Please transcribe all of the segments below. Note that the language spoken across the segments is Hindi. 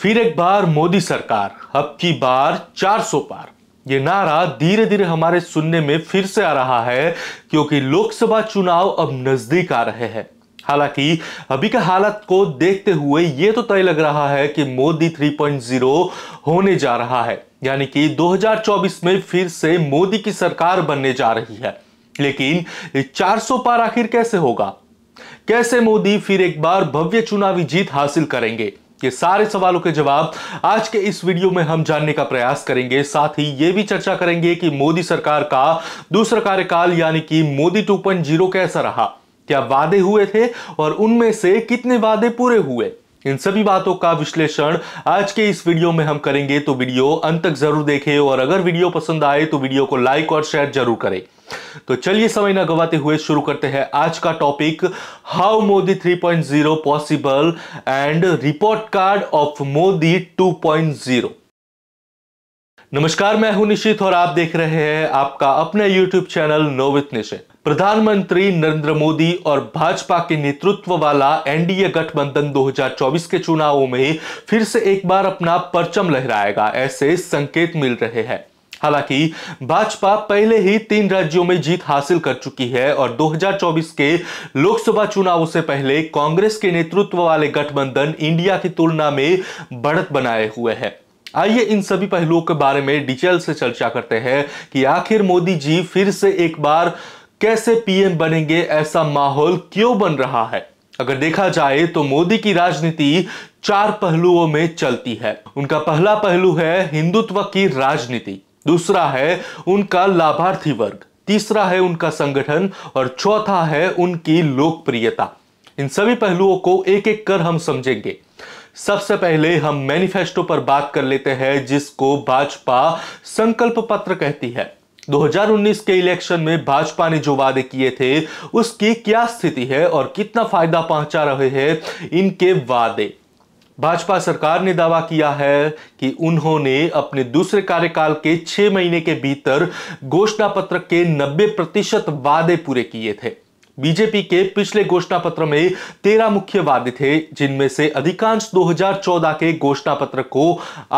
फिर एक बार मोदी सरकार अब की बार 400 पार ये नारा धीरे धीरे हमारे सुनने में फिर से आ रहा है क्योंकि लोकसभा चुनाव अब नजदीक आ रहे हैं हालांकि अभी के हालत को देखते हुए ये तो तय लग रहा है कि मोदी 3.0 होने जा रहा है यानी कि 2024 में फिर से मोदी की सरकार बनने जा रही है लेकिन 400 पार आखिर कैसे होगा कैसे मोदी फिर एक बार भव्य चुनावी जीत हासिल करेंगे ये सारे सवालों के जवाब आज के इस वीडियो में हम जानने का प्रयास करेंगे साथ ही ये भी चर्चा करेंगे कि मोदी सरकार का दूसरा कार्यकाल यानी कि मोदी 2.0 कैसा रहा क्या वादे हुए थे और उनमें से कितने वादे पूरे हुए इन सभी बातों का विश्लेषण आज के इस वीडियो में हम करेंगे तो वीडियो अंत तक जरूर देखें और अगर वीडियो पसंद आए तो वीडियो को लाइक और शेयर जरूर करें तो चलिए समय न गवाते हुए शुरू करते हैं आज का topic how Modi 3.0 possible and report card of Modi 2.0 नमस्कार मैं हूं निशित और आप देख रहे हैं आपका अपने YouTube चैनल नोवित निशित प्रधानमंत्री नरेंद्र मोदी और भाजपा के नेतृत्व वाला एनडीए गठबंधन 2024 के चुनावों में फिर से एक बार अपना परचम लहराएगा ऐसे संकेत मिल रहे हैं हालांकि भाजपा पहले ही तीन राज्यों में जीत हासिल कर चुकी है और 2024 के लोकसभा चुनावों से पहले कांग्रेस के नेतृत्व वाले गठबंधन इंडिया की तुलना में बढ़त बनाए हुए है आइए इन सभी पहलुओं के बारे में डिटेल से चर्चा करते हैं कि आखिर मोदी जी फिर से एक बार कैसे पीएम बनेंगे ऐसा माहौल क्यों बन रहा है अगर देखा जाए तो मोदी की राजनीति चार पहलुओं में चलती है उनका पहला पहलू है हिंदुत्व की राजनीति दूसरा है उनका लाभार्थी वर्ग तीसरा है उनका संगठन और चौथा है उनकी लोकप्रियता इन सभी पहलुओं को एक एक कर हम समझेंगे सबसे पहले हम मैनिफेस्टो पर बात कर लेते हैं जिसको भाजपा संकल्प पत्र कहती है 2019 के इलेक्शन में भाजपा ने जो वादे किए थे उसकी क्या स्थिति है और कितना फायदा पहुंचा रहे हैं इनके वादे भाजपा सरकार ने दावा किया है कि उन्होंने अपने दूसरे कार्यकाल के छह महीने के भीतर घोषणा पत्र के 90 प्रतिशत वादे पूरे किए थे बीजेपी के पिछले घोषणा पत्र में तेरह मुख्य वादे थे जिनमें से अधिकांश 2014 के घोषणा पत्र को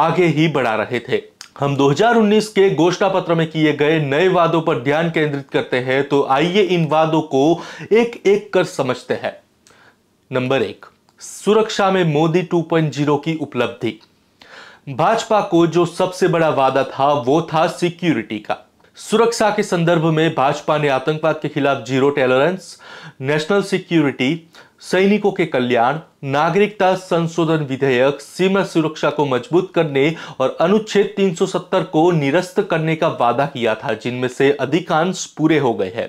आगे ही बढ़ा रहे थे हम 2019 के घोषणा पत्र में किए गए नए वादों पर ध्यान केंद्रित करते हैं तो आइए इन वादों को एक एक कर समझते हैं नंबर एक सुरक्षा में मोदी 2.0 की उपलब्धि भाजपा को जो सबसे बड़ा वादा था वो था सिक्योरिटी का सुरक्षा के संदर्भ में भाजपा ने आतंकवाद के खिलाफ जीरो टॉलरेंस नेशनल सिक्योरिटी सैनिकों के कल्याण नागरिकता संशोधन विधेयक सीमा सुरक्षा को मजबूत करने और अनुच्छेद 370 को निरस्त करने का वादा किया था जिनमें से अधिकांश पूरे हो गए हैं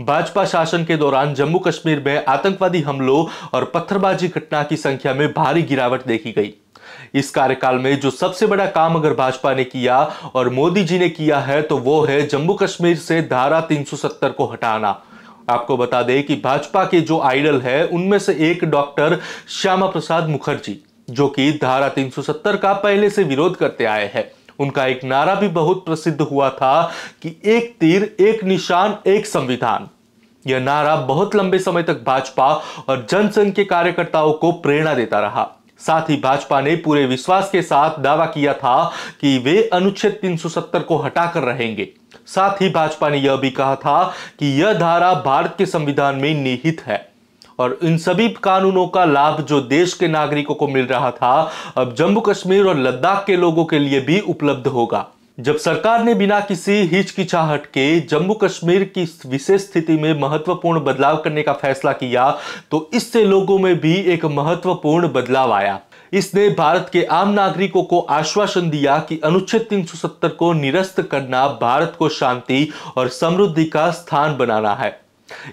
भाजपा शासन के दौरान जम्मू कश्मीर में आतंकवादी हमलों और पत्थरबाजी घटना की संख्या में भारी गिरावट देखी गई इस कार्यकाल में जो सबसे बड़ा काम अगर भाजपा ने किया और मोदी जी ने किया है तो वो है जम्मू कश्मीर से धारा 370 को हटाना आपको बता दें कि भाजपा के जो आइडल है उनमें से एक डॉक्टर श्यामा प्रसाद मुखर्जी जो कि धारा 370 का पहले से विरोध करते आए हैं उनका एक नारा भी बहुत प्रसिद्ध हुआ था कि एक तीर एक निशान एक संविधान यह नारा बहुत लंबे समय तक भाजपा और जनसंघ के कार्यकर्ताओं को प्रेरणा देता रहा साथ ही भाजपा ने पूरे विश्वास के साथ दावा किया था कि वे अनुच्छेद 370 को हटाकर रहेंगे साथ ही भाजपा ने यह भी कहा था कि यह धारा भारत के संविधान में निहित है और इन सभी कानूनों का लाभ जो देश के नागरिकों को मिल रहा था अब जम्मू कश्मीर और लद्दाख के लोगों के लिए भी उपलब्ध होगा जब सरकार ने बिना किसी हिचकिचाहट के जम्मू कश्मीर की विशेष स्थिति में महत्वपूर्ण बदलाव करने का फैसला किया तो इससे लोगों में भी एक महत्वपूर्ण बदलाव आया इसने भारत के आम नागरिकों को आश्वासन दिया कि अनुच्छेद 370 को निरस्त करना भारत को शांति और समृद्धि का स्थान बनाना है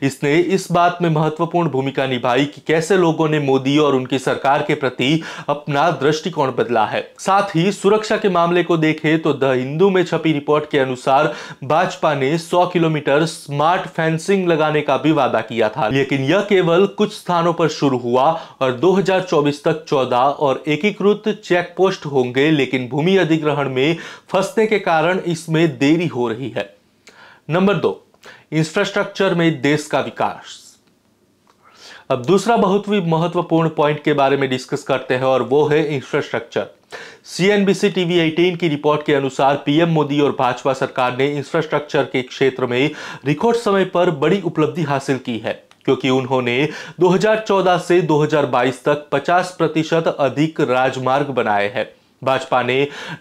इसने इस बात में महत्वपूर्ण भूमिका निभाई कि कैसे लोगों ने मोदी और उनकी सरकार के प्रति अपना दृष्टिकोण बदला है साथ ही सुरक्षा के मामले को देखें तो द हिंदू में छपी रिपोर्ट के अनुसार भाजपा ने 100 किलोमीटर स्मार्ट फेंसिंग लगाने का भी वादा किया था लेकिन यह केवल कुछ स्थानों पर शुरू हुआ और 2024 तक 14 और एकीकृत चेक पोस्ट होंगे लेकिन भूमि अधिग्रहण में फंसने के कारण इसमें देरी हो रही है नंबर दो इंफ्रास्ट्रक्चर में देश का विकास अब दूसरा बहुत ही महत्वपूर्ण पॉइंट के बारे में डिस्कस करते हैं और वो है इंफ्रास्ट्रक्चर सीएनबीसी टीवी 18 की रिपोर्ट के अनुसार पीएम मोदी और भाजपा सरकार ने इंफ्रास्ट्रक्चर के क्षेत्र में रिकॉर्ड समय पर बड़ी उपलब्धि हासिल की है क्योंकि उन्होंने 2014 से 2022 तक 50 प्रतिशत अधिक राजमार्ग बनाए हैं भाजपा ने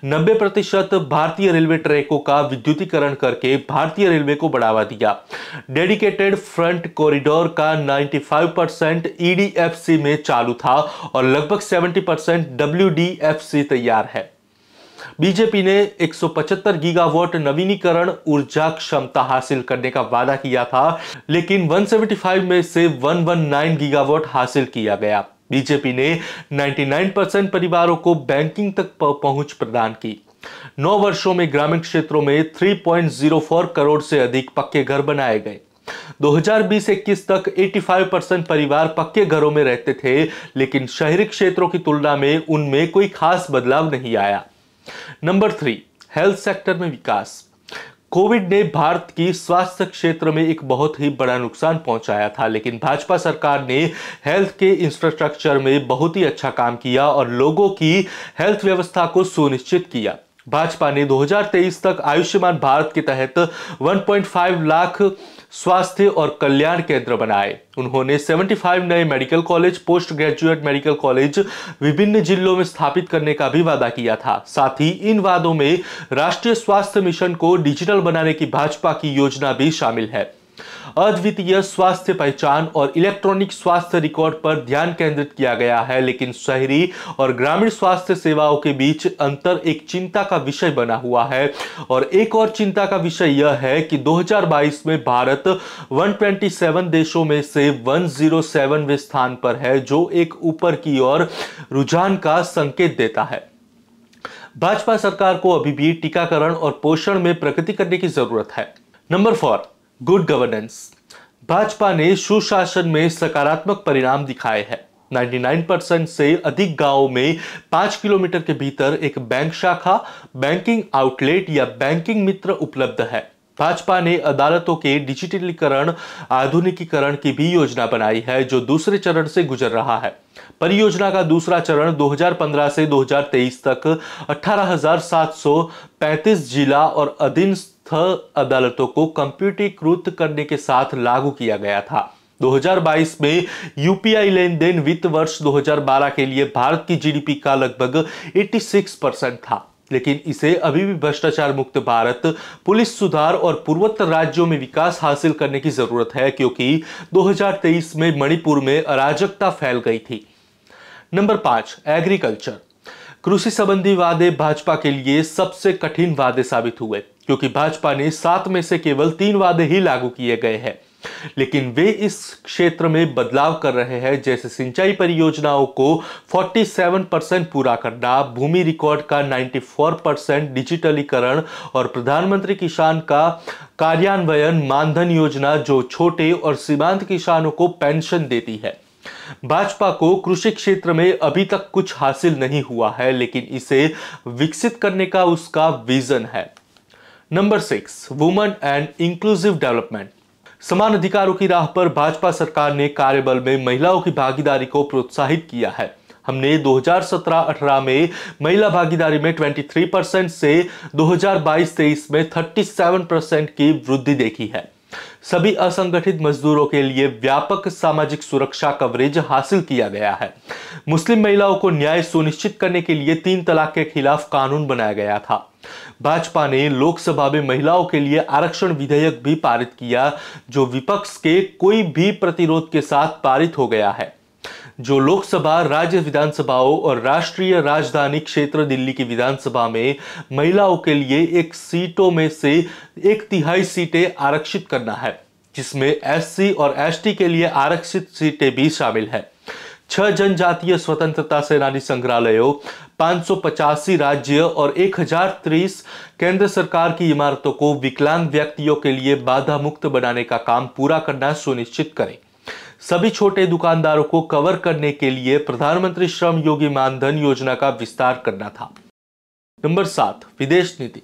90 प्रतिशत भारतीय रेलवे ट्रैकों का विद्युतीकरण करके भारतीय रेलवे को बढ़ावा दिया डेडिकेटेड फ्रंट कॉरिडोर का 95 परसेंट ईडीएफसी e में चालू था और लगभग 70 परसेंट डब्ल्यू तैयार है बीजेपी ने 175 गीगावाट नवीनीकरण ऊर्जा क्षमता हासिल करने का वादा किया था लेकिन 175 में से 119 गीगावाट हासिल किया गया बीजेपी ने 99 परसेंट परिवारों को बैंकिंग तक पहुंच प्रदान की नौ वर्षों में ग्रामीण क्षेत्रों में 3.04 करोड़ से अधिक पक्के घर बनाए गए 2020-21 तक 85 परसेंट परिवार पक्के घरों में रहते थे लेकिन शहरी क्षेत्रों की तुलना में उनमें कोई खास बदलाव नहीं आया नंबर थ्री हेल्थ सेक्टर में विकास कोविड ने भारत की स्वास्थ्य क्षेत्र में एक बहुत ही बड़ा नुकसान पहुंचाया था लेकिन भाजपा सरकार ने हेल्थ के इंफ्रास्ट्रक्चर में बहुत ही अच्छा काम किया और लोगों की हेल्थ व्यवस्था को सुनिश्चित किया भाजपा ने 2023 तक आयुष्मान भारत के तहत 1.5 लाख स्वास्थ्य और कल्याण केंद्र बनाए उन्होंने 75 नए medical college post graduate medical college विभिन्न जिलों में स्थापित करने का भी वादा किया था साथ ही इन वादों में राष्ट्रीय स्वास्थ्य मिशन को डिजिटल बनाने की भाजपा की योजना भी शामिल है अद्वितीय स्वास्थ्य पहचान और इलेक्ट्रॉनिक स्वास्थ्य रिकॉर्ड पर ध्यान केंद्रित किया गया है लेकिन शहरी और ग्रामीण स्वास्थ्य सेवाओं के बीच अंतर एक चिंता का विषय बना हुआ है और एक और चिंता का विषय यह है कि 2022 में भारत 127 देशों में से 107वें स्थान पर है जो एक ऊपर की ओर रुझान का संकेत देता है भाजपा सरकार को अभी भी टीकाकरण और पोषण में प्रगति करने की जरूरत है number four good governance Bhajpa ने सुशासन में सकारात्मक परिणाम दिखाए हैं 99 परसेंट से अधिक गांवों में पांच किलोमीटर के भीतर एक बैंक शाखा बैंकिंग आउटलेट या बैंकिंग मित्र उपलब्ध है भाजपा ने अदालतों के डिजिटलीकरण आधुनिकीकरण की भी योजना बनाई है जो दूसरे चरण से गुजर रहा है परियोजना का दूसरा चरण 2015 से 2023 तक 18,735 जिला और अधीन अदालतों को कंप्यूटरीकृत करने के साथ लागू किया गया था 2022 में यूपीआई लेन देन वित्त वर्ष 2012 के लिए भारत की जीडीपी का लगभग 86 परसेंट था लेकिन इसे अभी भी भ्रष्टाचार मुक्त भारत पुलिस सुधार और पूर्वोत्तर राज्यों में विकास हासिल करने की जरूरत है क्योंकि 2023 में मणिपुर में अराजकता फैल गई थी नंबर पांच एग्रीकल्चर कृषि संबंधी वादे भाजपा के लिए सबसे कठिन वादे साबित हुए क्योंकि भाजपा ने सात में से केवल तीन वादे ही लागू किए गए हैं लेकिन वे इस क्षेत्र में बदलाव कर रहे हैं जैसे सिंचाई परियोजनाओं को 47 परसेंट पूरा करना भूमि रिकॉर्ड का 94 परसेंट डिजिटलीकरण और प्रधानमंत्री किसान का कार्यान्वयन मानधन योजना जो छोटे और सीमांत किसानों को पेंशन देती है भाजपा को कृषि क्षेत्र में अभी तक कुछ हासिल नहीं हुआ है लेकिन इसे विकसित करने का उसका विजन है number six woman and inclusive development समान अधिकारों की राह पर भाजपा सरकार ने कार्यबल में महिलाओं की भागीदारी को प्रोत्साहित किया है हमने 2017-18 में महिला भागीदारी में 23 परसेंट से 2022-23 में 37 परसेंट की वृद्धि देखी है सभी असंगठित मजदूरों के लिए व्यापक सामाजिक सुरक्षा कवरेज हासिल किया गया है मुस्लिम महिलाओं को न्याय सुनिश्चित करने के लिए तीन तलाक के खिलाफ कानून बनाया गया था भाजपा ने लोकसभा में महिलाओं के लिए आरक्षण विधेयक भी पारित किया जो विपक्ष के कोई भी प्रतिरोध के साथ पारित हो गया है जो लोकसभा राज्य विधानसभाओं और राष्ट्रीय राजधानी क्षेत्र दिल्ली की विधानसभा में महिलाओं के लिए एक सीटों में से एक तिहाई सीटें आरक्षित करना है जिसमें एससी और एसटी के लिए आरक्षित सीटें भी शामिल है छह जनजातीय स्वतंत्रता सेनानी संग्रहालयों पाँच राज्य और 1030 केंद्र सरकार की इमारतों को विकलांग व्यक्तियों के लिए बाधा मुक्त बनाने का काम पूरा करना सुनिश्चित करें सभी छोटे दुकानदारों को कवर करने के लिए प्रधानमंत्री श्रम योगी मानधन योजना का विस्तार करना था नंबर सात विदेश नीति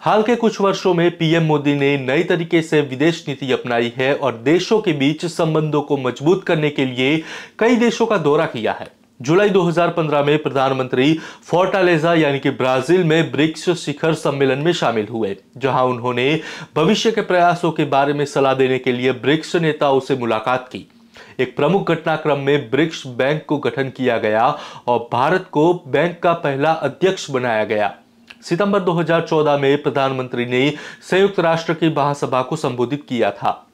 हाल के कुछ वर्षों में पीएम मोदी ने नए तरीके से विदेश नीति अपनाई है और देशों के बीच संबंधों को मजबूत करने के लिए कई देशों का दौरा किया है जुलाई 2015 में प्रधानमंत्री फोर्टालेजा यानी कि ब्राजील में ब्रिक्स शिखर सम्मेलन में शामिल हुए जहां उन्होंने भविष्य के प्रयासों के बारे में सलाह देने के लिए ब्रिक्स नेताओं से मुलाकात की एक प्रमुख घटनाक्रम में ब्रिक्स बैंक को गठन किया गया और भारत को बैंक का पहला अध्यक्ष बनाया गया सितंबर 2014 में प्रधानमंत्री ने संयुक्त राष्ट्र की महासभा को संबोधित किया था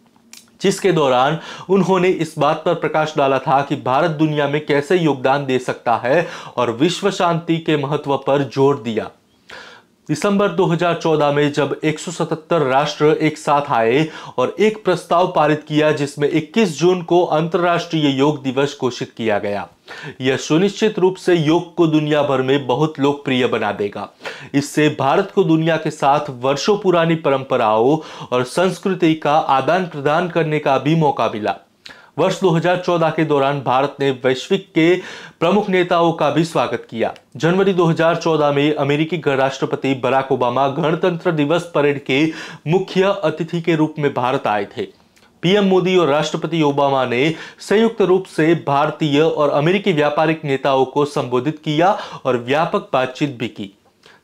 जिसके दौरान उन्होंने इस बात पर प्रकाश डाला था कि भारत दुनिया में कैसे योगदान दे सकता है और विश्व शांति के महत्व पर जोर दिया दिसंबर 2014 में जब 177 राष्ट्र एक साथ आए और एक प्रस्ताव पारित किया जिसमें 21 जून को अंतर्राष्ट्रीय योग दिवस घोषित किया गया यह सुनिश्चित रूप से योग को दुनिया भर में बहुत लोकप्रिय बना देगा इससे भारत को दुनिया के साथ वर्षों पुरानी परंपराओं और संस्कृति का आदान प्रदान करने का भी मौका मिला वर्ष 2014 के दौरान भारत ने वैश्विक के प्रमुख नेताओं का भी स्वागत किया जनवरी 2014 में अमेरिकी राष्ट्रपति बराक ओबामा गणतंत्र दिवस परेड के मुख्य अतिथि के रूप में भारत आए थे पीएम मोदी और राष्ट्रपति ओबामा ने संयुक्त रूप से भारतीय और अमेरिकी व्यापारिक नेताओं को संबोधित किया और व्यापक बातचीत भी की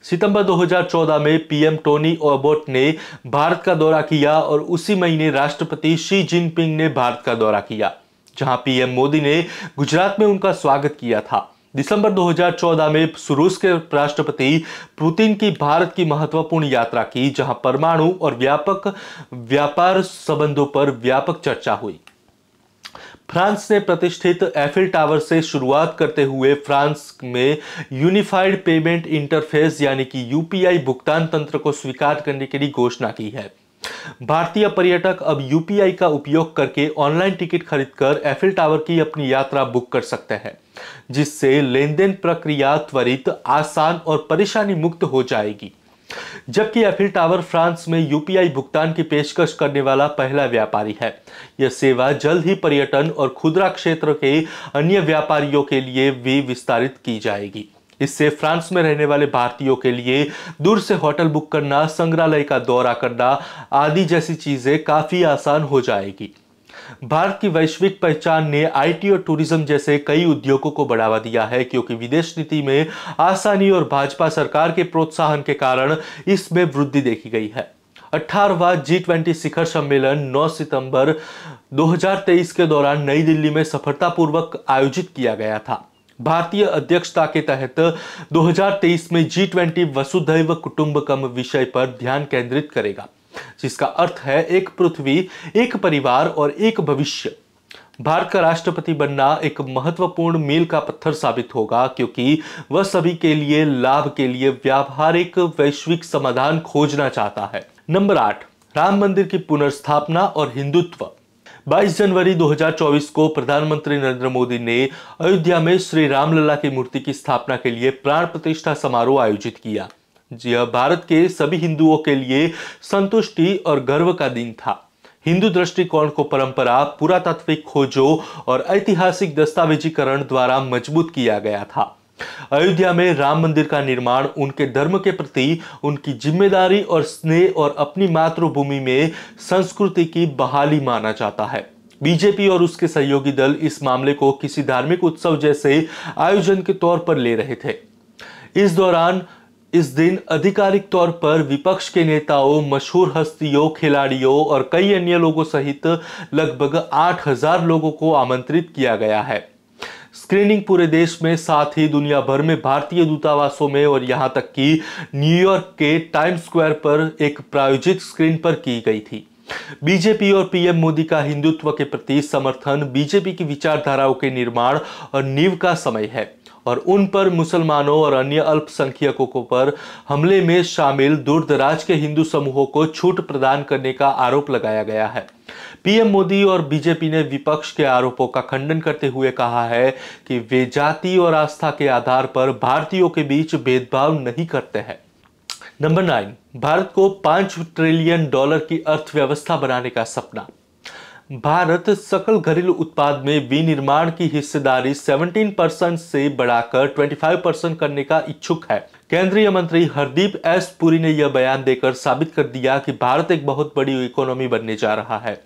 सितंबर 2014 में पीएम टोनी ओबोट ने भारत का दौरा किया और उसी महीने राष्ट्रपति शी जिनपिंग ने भारत का दौरा किया जहां पीएम मोदी ने गुजरात में उनका स्वागत किया था दिसंबर 2014 में रूस के राष्ट्रपति पुतिन की भारत की महत्वपूर्ण यात्रा की जहां परमाणु और व्यापक व्यापार संबंधों पर व्यापक चर्चा हुई फ्रांस ने प्रतिष्ठित एफिल टावर से शुरुआत करते हुए फ्रांस में यूनिफाइड पेमेंट इंटरफेस यानी कि यूपीआई भुगतान तंत्र को स्वीकार करने के लिए घोषणा की है भारतीय पर्यटक अब यूपीआई का उपयोग करके ऑनलाइन टिकट खरीदकर एफिल टावर की अपनी यात्रा बुक कर सकते हैं जिससे लेन देन प्रक्रिया त्वरित आसान और परेशानी मुक्त हो जाएगी जबकि एफिल टावर फ्रांस में यूपीआई भुगतान की पेशकश करने वाला पहला व्यापारी है यह सेवा जल्द ही पर्यटन और खुदरा क्षेत्र के अन्य व्यापारियों के लिए भी विस्तारित की जाएगी इससे फ्रांस में रहने वाले भारतीयों के लिए दूर से होटल बुक करना संग्रहालय का दौरा करना आदि जैसी चीजें काफी आसान हो जाएगी भारत की वैश्विक पहचान ने आईटी और टूरिज्म जैसे कई उद्योगों को बढ़ावा दिया है क्योंकि विदेश नीति में आसानी और भाजपा सरकार के प्रोत्साहन के कारण इसमें वृद्धि देखी गई है अठारहवा जी ट्वेंटी शिखर सम्मेलन 9 सितंबर 2023 के दौरान नई दिल्ली में सफलतापूर्वक आयोजित किया गया था भारतीय अध्यक्षता के तहत 2023 में जी ट्वेंटी वसुधैव कुटुंबकम विषय पर ध्यान केंद्रित करेगा जिसका अर्थ है एक पृथ्वी एक परिवार और एक भविष्य भारत का राष्ट्रपति बनना एक महत्वपूर्ण मील का पत्थर साबित होगा क्योंकि वह सभी के लिए लाभ के लिए व्यावहारिक वैश्विक समाधान खोजना चाहता है नंबर आठ राम मंदिर की पुनर्स्थापना और हिंदुत्व 22 जनवरी 2024 को प्रधानमंत्री नरेंद्र मोदी ने अयोध्या में श्री रामलला की मूर्ति की स्थापना के लिए प्राण प्रतिष्ठा समारोह आयोजित किया हाँ भारत के सभी हिंदुओं के लिए संतुष्टि और गर्व का दिन था हिंदू दृष्टिकोण को परंपरा पुरातात्विक खोजों और ऐतिहासिक दस्तावेजीकरण द्वारा मजबूत किया गया था अयोध्या में राम मंदिर का निर्माण उनके धर्म के प्रति उनकी जिम्मेदारी और स्नेह और अपनी मातृभूमि में संस्कृति की बहाली माना जाता है बीजेपी और उसके सहयोगी दल इस मामले को किसी धार्मिक उत्सव जैसे आयोजन के तौर पर ले रहे थे इस दौरान इस दिन आधिकारिक तौर पर विपक्ष के नेताओं मशहूर हस्तियों खिलाड़ियों और कई अन्य लोगों सहित लगभग 8000 लोगों को आमंत्रित किया गया है स्क्रीनिंग पूरे देश में साथ ही दुनिया भर में भारतीय दूतावासों में और यहां तक कि न्यूयॉर्क के टाइम स्क्वायर पर एक प्रायोजित स्क्रीन पर की गई थी बीजेपी और पीएम मोदी का हिंदुत्व के प्रति समर्थन बीजेपी की विचारधाराओं के निर्माण और नींव का समय है और उन पर मुसलमानों और अन्य अल्पसंख्यकों पर हमले में शामिल दूरदराज के हिंदू समूहों को छूट प्रदान करने का आरोप लगाया गया है पीएम मोदी और बीजेपी ने विपक्ष के आरोपों का खंडन करते हुए कहा है कि वे जाति और आस्था के आधार पर भारतीयों के बीच भेदभाव नहीं करते हैं नंबर नाइन भारत को पांच ट्रिलियन डॉलर की अर्थव्यवस्था बनाने का सपना भारत सकल घरेलू उत्पाद में विनिर्माण की हिस्सेदारी 17 परसेंट से बढ़ाकर 25 परसेंट करने का इच्छुक है केंद्रीय मंत्री हरदीप एस पुरी ने यह बयान देकर साबित कर दिया कि भारत एक बहुत बड़ी इकोनॉमी बनने जा रहा है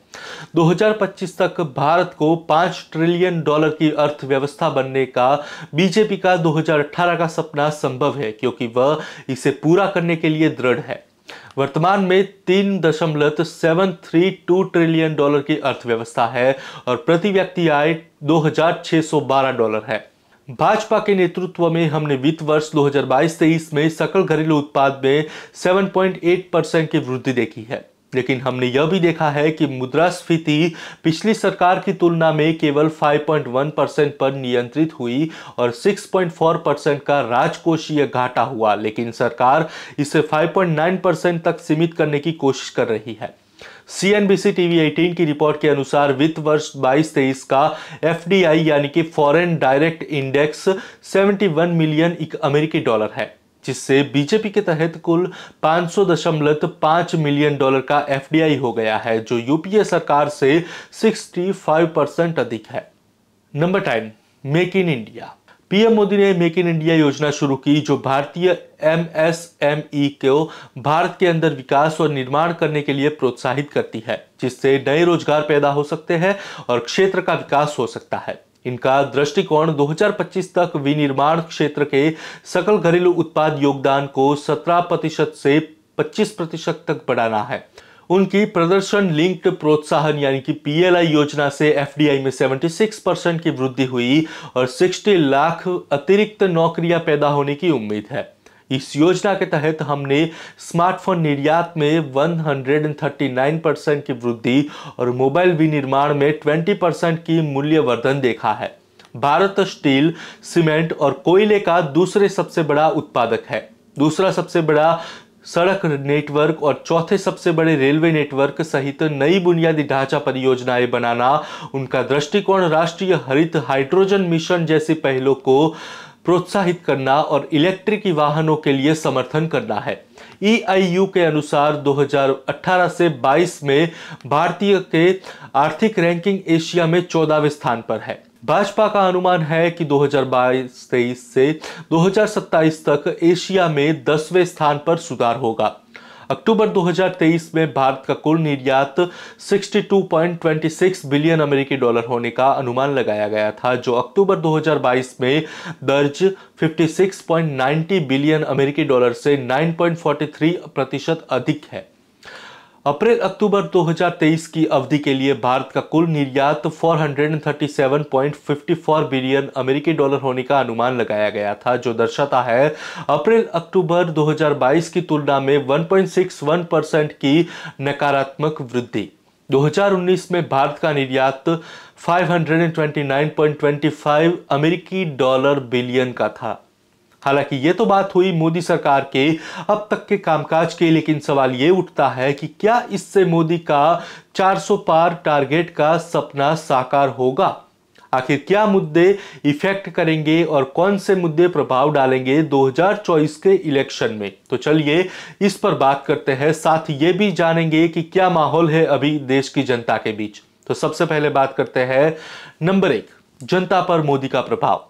2025 तक भारत को 5 ट्रिलियन डॉलर की अर्थव्यवस्था बनने का बीजेपी का 2018 का सपना संभव है क्योंकि वह इसे पूरा करने के लिए दृढ़ है वर्तमान में तीन दशमलव seven three two trillion dollar की अर्थव्यवस्था है और प्रति व्यक्ति आय 2612 डॉलर है भाजपा के नेतृत्व में हमने वित्त वर्ष 2022-23 में सकल घरेलू उत्पाद में 7.8 परसेंट की वृद्धि देखी है लेकिन हमने यह भी देखा है कि मुद्रास्फीति पिछली सरकार की तुलना में केवल 5.1 परसेंट पर नियंत्रित हुई और 6.4 परसेंट का राजकोषीय घाटा हुआ लेकिन सरकार इसे 5.9 परसेंट तक सीमित करने की कोशिश कर रही है सीएनबीसी टीवी 18 की रिपोर्ट के अनुसार वित्त वर्ष 22-23 का एफडीआई यानी कि फॉरेन डायरेक्ट इंडेक्स 71 मिलियन अमेरिकी डॉलर है जिससे बीजेपी के तहत कुल पांच मिलियन डॉलर का एफडीआई हो गया है जो यूपीए सरकार से 65 परसेंट अधिक है number ten make in India PM Modi ने मेक इन इंडिया योजना शुरू की जो भारतीय एमएसएमई को भारत के अंदर विकास और निर्माण करने के लिए प्रोत्साहित करती है जिससे नए रोजगार पैदा हो सकते हैं और क्षेत्र का विकास हो सकता है इनका दृष्टिकोण 2025 तक विनिर्माण क्षेत्र के सकल घरेलू उत्पाद योगदान को 17 प्रतिशत से 25 प्रतिशत तक बढ़ाना है उनकी प्रदर्शन लिंक्ड प्रोत्साहन यानी कि पीएलआई योजना से एफडीआई में 76 परसेंट की वृद्धि हुई और 60 लाख अतिरिक्त नौकरियां पैदा होने की उम्मीद है इस योजना के तहत हमने स्मार्टफोन निर्यात में 139 परसेंट की वृद्धि और मोबाइल विनिर्माण में 20 परसेंट की मूल्यवर्धन देखा है भारत स्टील सीमेंट और कोयले का दूसरे सबसे बड़ा उत्पादक है दूसरा सबसे बड़ा सड़क नेटवर्क और चौथे सबसे बड़े रेलवे नेटवर्क सहित नई बुनियादी ढांचा परियोजनाएं बनाना उनका दृष्टिकोण राष्ट्रीय हरित हाइड्रोजन मिशन जैसी पहलों को प्रोत्साहित करना और इलेक्ट्रिक वाहनों के लिए समर्थन करना है ईआईयू e के अनुसार 2018 से 22 में भारतीय के आर्थिक रैंकिंग एशिया में चौदहवें स्थान पर है भाजपा का अनुमान है कि 2022-23 से 2027 तक एशिया में दसवें स्थान पर सुधार होगा अक्टूबर 2023 में भारत का कुल निर्यात 62.26 बिलियन अमेरिकी डॉलर होने का अनुमान लगाया गया था जो अक्टूबर 2022 में दर्ज 56.90 बिलियन अमेरिकी डॉलर से 9.43 प्रतिशत अधिक है अप्रैल अक्टूबर 2023 की अवधि के लिए भारत का कुल निर्यात 437.54 बिलियन अमेरिकी डॉलर होने का अनुमान लगाया गया था जो दर्शाता है अप्रैल अक्टूबर 2022 की तुलना में 1.61 परसेंट की नकारात्मक वृद्धि 2019 में भारत का निर्यात 529.25 अमेरिकी डॉलर बिलियन का था हालांकि ये तो बात हुई मोदी सरकार के अब तक के कामकाज के लेकिन सवाल ये उठता है कि क्या इससे मोदी का 400 पार टारगेट का सपना साकार होगा आखिर क्या मुद्दे इफेक्ट करेंगे और कौन से मुद्दे प्रभाव डालेंगे 2024 के इलेक्शन में तो चलिए इस पर बात करते हैं साथ ये भी जानेंगे कि क्या माहौल है अभी देश की जनता के बीच तो सबसे पहले बात करते हैं नंबर एक जनता पर मोदी का प्रभाव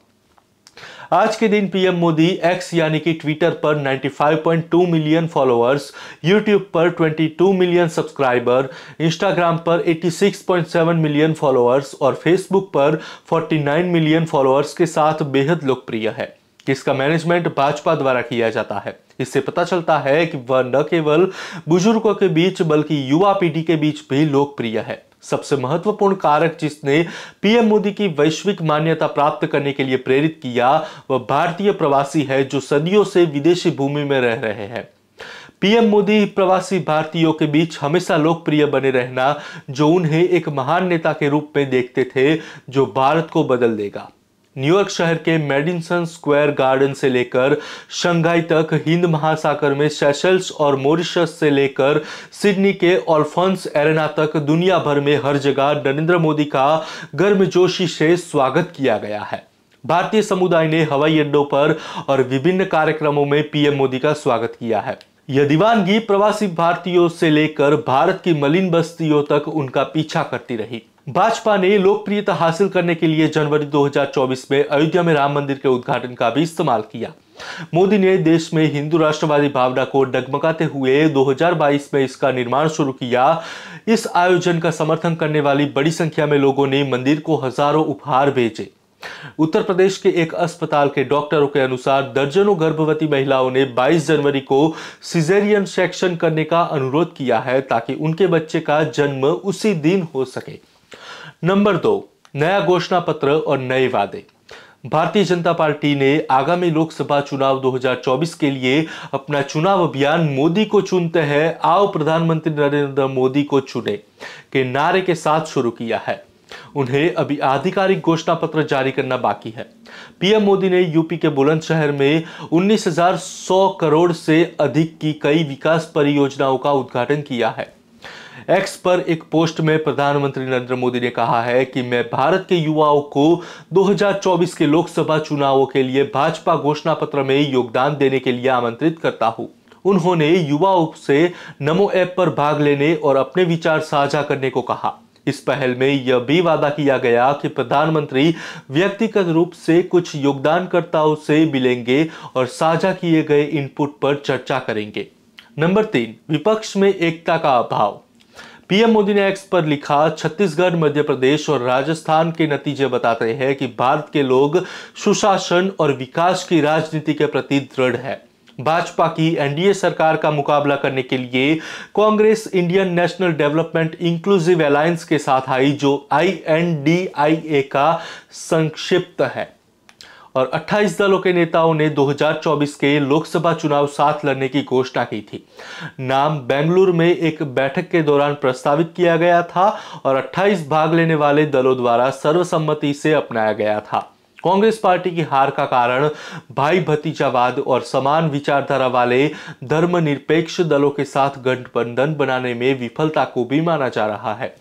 आज के दिन पीएम मोदी एक्स यानी कि ट्विटर पर 95.2 मिलियन फॉलोअर्स यूट्यूब पर 22 मिलियन सब्सक्राइबर इंस्टाग्राम पर 86.7 मिलियन फॉलोअर्स और फेसबुक पर 49 मिलियन फॉलोअर्स के साथ बेहद लोकप्रिय है इसका मैनेजमेंट भाजपा द्वारा किया जाता है इससे पता चलता है कि वह न केवल बुजुर्गों के बीच बल्कि युवा पीढ़ी के बीच भी लोकप्रिय है सबसे महत्वपूर्ण कारक जिसने पीएम मोदी की वैश्विक मान्यता प्राप्त करने के लिए प्रेरित किया वह भारतीय प्रवासी है जो सदियों से विदेशी भूमि में रह रहे हैं पीएम मोदी प्रवासी भारतीयों के बीच हमेशा लोकप्रिय बने रहना जो उन्हें एक महान नेता के रूप में देखते थे जो भारत को बदल देगा न्यूयॉर्क शहर के मेडिसन स्क्वायर गार्डन से लेकर शंघाई तक हिंद महासागर में सेशल्स और मॉरिशस से लेकर सिडनी के ऑल्फॉन्स एरेना तक दुनिया भर में हर जगह नरेंद्र मोदी का गर्मजोशी से स्वागत किया गया है भारतीय समुदाय ने हवाई अड्डों पर और विभिन्न कार्यक्रमों में पीएम मोदी का स्वागत किया है यह दीवानगी प्रवासी भारतीयों से लेकर भारत की मलिन बस्तियों तक उनका पीछा करती रही भाजपा ने लोकप्रियता हासिल करने के लिए जनवरी 2024 में अयोध्या में राम मंदिर के उद्घाटन का भी इस्तेमाल किया मोदी ने देश में हिंदू राष्ट्रवादी भावना को डगमगाते हुए 2022 में इसका निर्माण शुरू किया इस आयोजन का समर्थन करने वाली बड़ी संख्या में लोगों ने मंदिर को हजारों उपहार भेजे उत्तर प्रदेश के एक अस्पताल के डॉक्टरों के अनुसार दर्जनों गर्भवती महिलाओं ने 22 जनवरी को सिजेरियन सेक्शन करने का अनुरोध किया है ताकि उनके बच्चे का जन्म उसी दिन हो सके नंबर दो नया घोषणा पत्र और नए वादे भारतीय जनता पार्टी ने आगामी लोकसभा चुनाव 2024 के लिए अपना चुनाव अभियान मोदी को चुनते हैं आओ प्रधानमंत्री नरेंद्र मोदी को चुने के नारे के साथ शुरू किया है उन्हें अभी आधिकारिक घोषणा पत्र जारी करना बाकी है पीएम मोदी ने यूपी के बुलंदशहर में 19,100 करोड़ से अधिक की कई विकास परियोजनाओं का उद्घाटन किया है एक्स पर एक पोस्ट में प्रधानमंत्री नरेंद्र मोदी ने कहा है कि मैं भारत के युवाओं को 2024 के लोकसभा चुनावों के लिए भाजपा घोषणा पत्र में योगदान देने के लिए आमंत्रित करता हूँ उन्होंने युवाओं से नमो ऐप पर भाग लेने और अपने विचार साझा करने को कहा इस पहल में यह भी वादा किया गया कि प्रधानमंत्री व्यक्तिगत रूप से कुछ योगदानकर्ताओं से मिलेंगे और साझा किए गए इनपुट पर चर्चा करेंगे नंबर तीन विपक्ष में एकता का अभाव पीएम मोदी ने एक्स पर लिखा छत्तीसगढ़ मध्य प्रदेश और राजस्थान के नतीजे बताते हैं कि भारत के लोग सुशासन और विकास की राजनीति के प्रति दृढ़ है भाजपा की एनडीए सरकार का मुकाबला करने के लिए Congress Indian national development inclusive alliance के साथ आई जो आई का संक्षिप्त है और 28 दलों के नेताओं ने 2024 के लोकसभा चुनाव साथ लड़ने की घोषणा की थी नाम बेंगलुरु में एक बैठक के दौरान प्रस्तावित किया गया था और 28 भाग लेने वाले दलों द्वारा सर्वसम्मति से अपनाया गया था कांग्रेस पार्टी की हार का कारण भाई भतीजावाद और समान विचारधारा वाले धर्मनिरपेक्ष दलों के साथ गठबंधन बनाने में विफलता को भी माना जा रहा है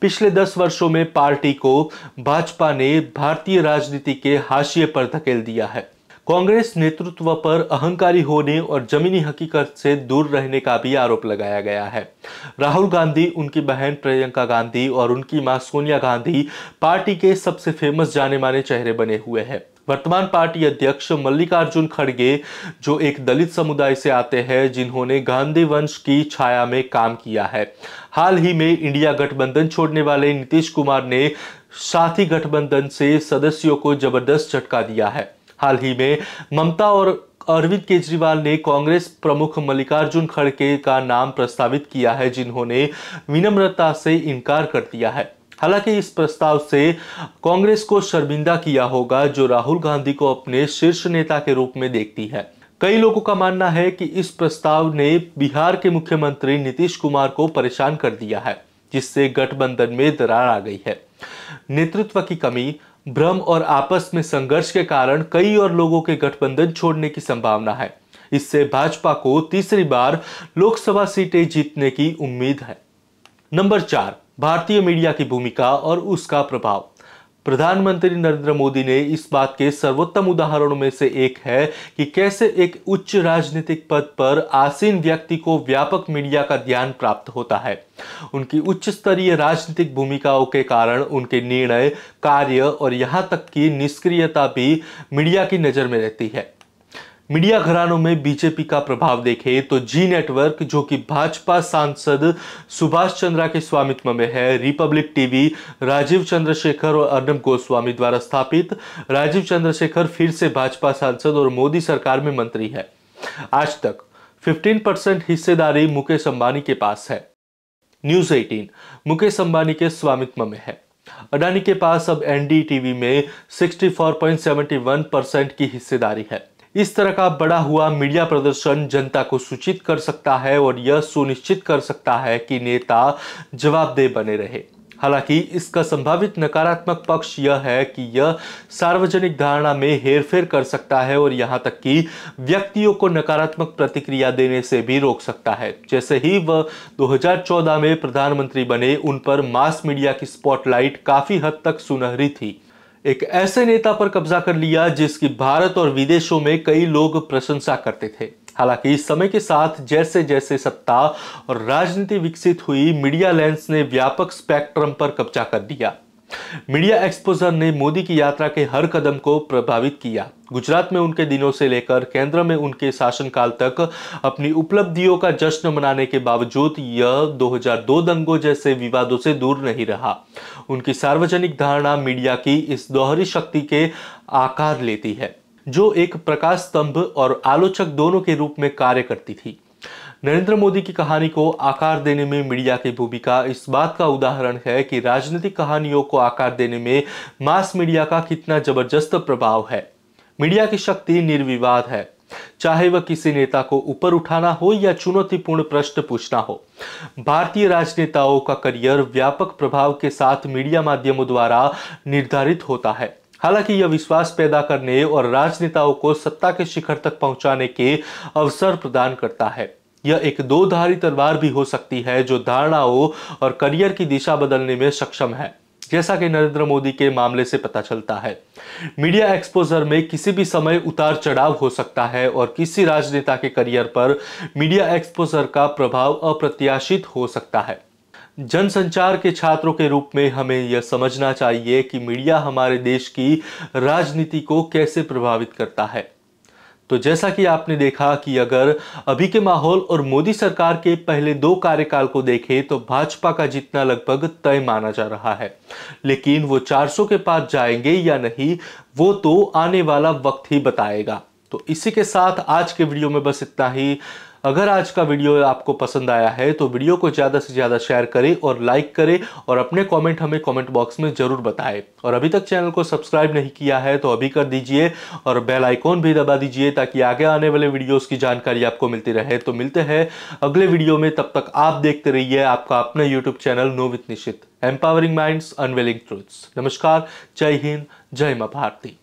पिछले दस वर्षों में पार्टी को भाजपा ने भारतीय राजनीति के हाशिए पर धकेल दिया है कांग्रेस नेतृत्व पर अहंकारी होने और जमीनी हकीकत से दूर रहने का भी आरोप लगाया गया है राहुल गांधी उनकी बहन प्रियंका गांधी और उनकी मां सोनिया गांधी पार्टी के सबसे फेमस जाने माने चेहरे बने हुए हैं वर्तमान पार्टी अध्यक्ष मल्लिकार्जुन खड़गे जो एक दलित समुदाय से आते हैं जिन्होंने गांधी वंश की छाया में काम किया है हाल ही में इंडिया गठबंधन छोड़ने वाले नीतीश कुमार ने साथी गठबंधन से सदस्यों को जबरदस्त झटका दिया है हाल ही में ममता और अरविंद केजरीवाल ने कांग्रेस प्रमुख मल्लिकार्जुन खड़गे का नाम प्रस्तावित किया है जिन्होंने विनम्रता से इनकार कर दिया है हालांकि इस प्रस्ताव से कांग्रेस को शर्मिंदा किया होगा जो राहुल गांधी को अपने शीर्ष नेता के रूप में देखती है कई लोगों का मानना है कि इस प्रस्ताव ने बिहार के मुख्यमंत्री नीतीश कुमार को परेशान कर दिया है जिससे गठबंधन में दरार आ गई है नेतृत्व की कमी भ्रम और आपस में संघर्ष के कारण कई और लोगों के गठबंधन छोड़ने की संभावना है इससे भाजपा को तीसरी बार लोकसभा सीटें जीतने की उम्मीद है नंबर चार भारतीय मीडिया की भूमिका और उसका प्रभाव प्रधानमंत्री नरेंद्र मोदी ने इस बात के सर्वोत्तम उदाहरणों में से एक है कि कैसे एक उच्च राजनीतिक पद पर आसीन व्यक्ति को व्यापक मीडिया का ध्यान प्राप्त होता है उनकी उच्च स्तरीय राजनीतिक भूमिकाओं के कारण उनके निर्णय कार्य और यहाँ तक कि निष्क्रियता भी मीडिया की नज़र में रहती है मीडिया घरानों में बीजेपी का प्रभाव देखे तो जी नेटवर्क जो कि भाजपा सांसद सुभाष चंद्रा के स्वामित्व में है रिपब्लिक टीवी राजीव चंद्रशेखर और अर्णब गोस्वामी द्वारा स्थापित राजीव चंद्रशेखर फिर से भाजपा सांसद और मोदी सरकार में मंत्री है आज तक 15 परसेंट हिस्सेदारी मुकेश अंबानी के पास है न्यूज 18 मुकेश अंबानी के स्वामित्व में है अडानी के पास अब एनडीटीवी में 64.71 परसेंट की हिस्सेदारी है इस तरह का बड़ा हुआ मीडिया प्रदर्शन जनता को सूचित कर सकता है और यह सुनिश्चित कर सकता है कि नेता जवाबदेह बने रहे हालांकि इसका संभावित नकारात्मक पक्ष यह है कि यह सार्वजनिक धारणा में हेरफेर कर सकता है और यहां तक कि व्यक्तियों को नकारात्मक प्रतिक्रिया देने से भी रोक सकता है जैसे ही वह 2014 में प्रधानमंत्री बने उन पर मास मीडिया की स्पॉटलाइट काफी हद तक सुनहरी थी एक ऐसे नेता पर कब्जा कर लिया जिसकी भारत और विदेशों में कई लोग प्रशंसा करते थे हालांकि इस समय के साथ जैसे जैसे सत्ता और राजनीति विकसित हुई मीडिया लेंस ने व्यापक स्पेक्ट्रम पर कब्जा कर लिया मीडिया एक्सपोजर ने मोदी की यात्रा के हर कदम को प्रभावित किया गुजरात में उनके दिनों से लेकर केंद्र में उनके शासनकाल तक अपनी उपलब्धियों का जश्न मनाने के बावजूद यह 2002 दंगों जैसे विवादों से दूर नहीं रहा उनकी सार्वजनिक धारणा मीडिया की इस दोहरी शक्ति के आकार लेती है जो एक प्रकाश स्तंभ और आलोचक दोनों के रूप में कार्य करती थी नरेंद्र मोदी की कहानी को आकार देने में मीडिया की भूमिका इस बात का उदाहरण है कि राजनीतिक कहानियों को आकार देने में मास मीडिया का कितना जबरदस्त प्रभाव है मीडिया की शक्ति निर्विवाद है चाहे वह किसी नेता को ऊपर उठाना हो या चुनौतीपूर्ण प्रश्न पूछना हो भारतीय राजनेताओं का करियर व्यापक प्रभाव के साथ मीडिया माध्यमों द्वारा निर्धारित होता है हालांकि यह विश्वास पैदा करने और राजनेताओं को सत्ता के शिखर तक पहुंचाने के अवसर प्रदान करता है यह एक दो धारी तलवार भी हो सकती है जो धारणाओं और करियर की दिशा बदलने में सक्षम है जैसा कि नरेंद्र मोदी के मामले से पता चलता है मीडिया एक्सपोजर में किसी भी समय उतार चढ़ाव हो सकता है और किसी राजनेता के करियर पर मीडिया एक्सपोजर का प्रभाव अप्रत्याशित हो सकता है जनसंचार के छात्रों के रूप में हमें यह समझना चाहिए कि मीडिया हमारे देश की राजनीति को कैसे प्रभावित करता है तो जैसा कि आपने देखा कि अगर अभी के माहौल और मोदी सरकार के पहले दो कार्यकाल को देखें तो भाजपा का जितना लगभग तय माना जा रहा है लेकिन वो 400 के पास जाएंगे या नहीं वो तो आने वाला वक्त ही बताएगा तो इसी के साथ आज के वीडियो में बस इतना ही अगर आज का वीडियो आपको पसंद आया है तो वीडियो को ज़्यादा से ज़्यादा शेयर करें और लाइक करें और अपने कमेंट हमें कमेंट बॉक्स में ज़रूर बताएं और अभी तक चैनल को सब्सक्राइब नहीं किया है तो अभी कर दीजिए और बेल आइकॉन भी दबा दीजिए ताकि आगे आने वाले वीडियोस की जानकारी आपको मिलती रहे तो मिलते हैं अगले वीडियो में तब तक आप देखते रहिए आपका अपना YouTube channel know with Nishchit empowering minds unveiling truths नमस्कार जय हिंद जय माँ भारती